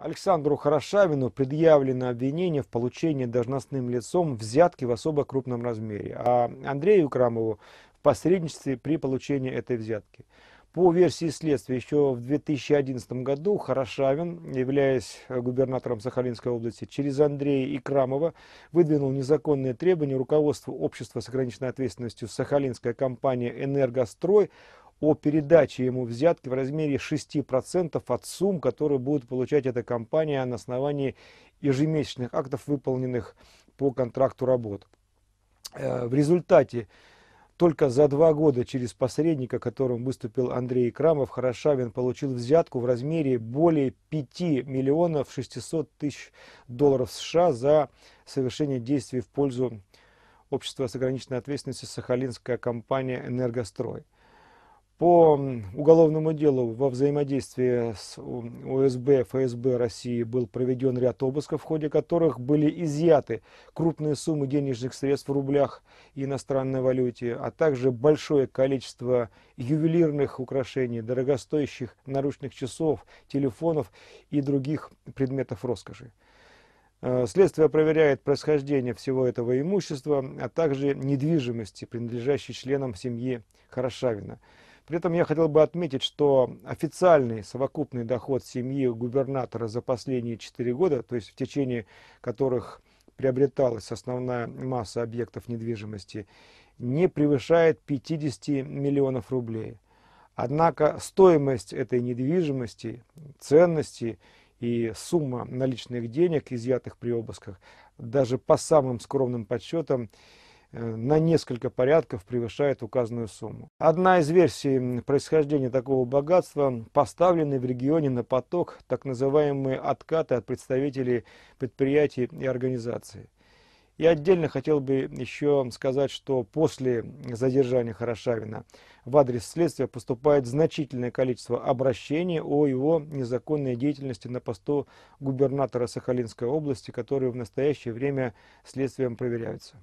Александру Хорошавину предъявлено обвинение в получении должностным лицом взятки в особо крупном размере, а Андрею Крамову в посредничестве при получении этой взятки. По версии следствия, еще в 2011 году Хорошавин, являясь губернатором Сахалинской области, через Андрея Икрамова выдвинул незаконные требования руководству общества с ограниченной ответственностью Сахалинская компания «Энергострой» о передаче ему взятки в размере 6% от сумм, которые будет получать эта компания на основании ежемесячных актов, выполненных по контракту работ. Э, в результате только за два года через посредника, которым выступил Андрей Крамов, Хорошавин получил взятку в размере более 5 миллионов 600 тысяч долларов США за совершение действий в пользу общества с ограниченной ответственностью «Сахалинская компания «Энергострой». По уголовному делу во взаимодействии с ОСБ ФСБ России был проведен ряд обысков, в ходе которых были изъяты крупные суммы денежных средств в рублях и иностранной валюте, а также большое количество ювелирных украшений, дорогостоящих наручных часов, телефонов и других предметов роскоши. Э, следствие проверяет происхождение всего этого имущества, а также недвижимости, принадлежащей членам семьи Хорошавина. При этом я хотел бы отметить, что официальный совокупный доход семьи губернатора за последние 4 года, то есть в течение которых приобреталась основная масса объектов недвижимости, не превышает 50 миллионов рублей. Однако стоимость этой недвижимости, ценности и сумма наличных денег, изъятых при обысках, даже по самым скромным подсчетам, Э, на несколько порядков превышает указанную сумму. Одна из версий происхождения такого богатства поставлены в регионе на поток так называемые откаты от представителей предприятий и организаций. И отдельно хотел бы еще сказать, что после задержания Хорошавина в адрес следствия поступает значительное количество обращений о его незаконной деятельности на посту губернатора Сахалинской области, которые в настоящее время следствием проверяется.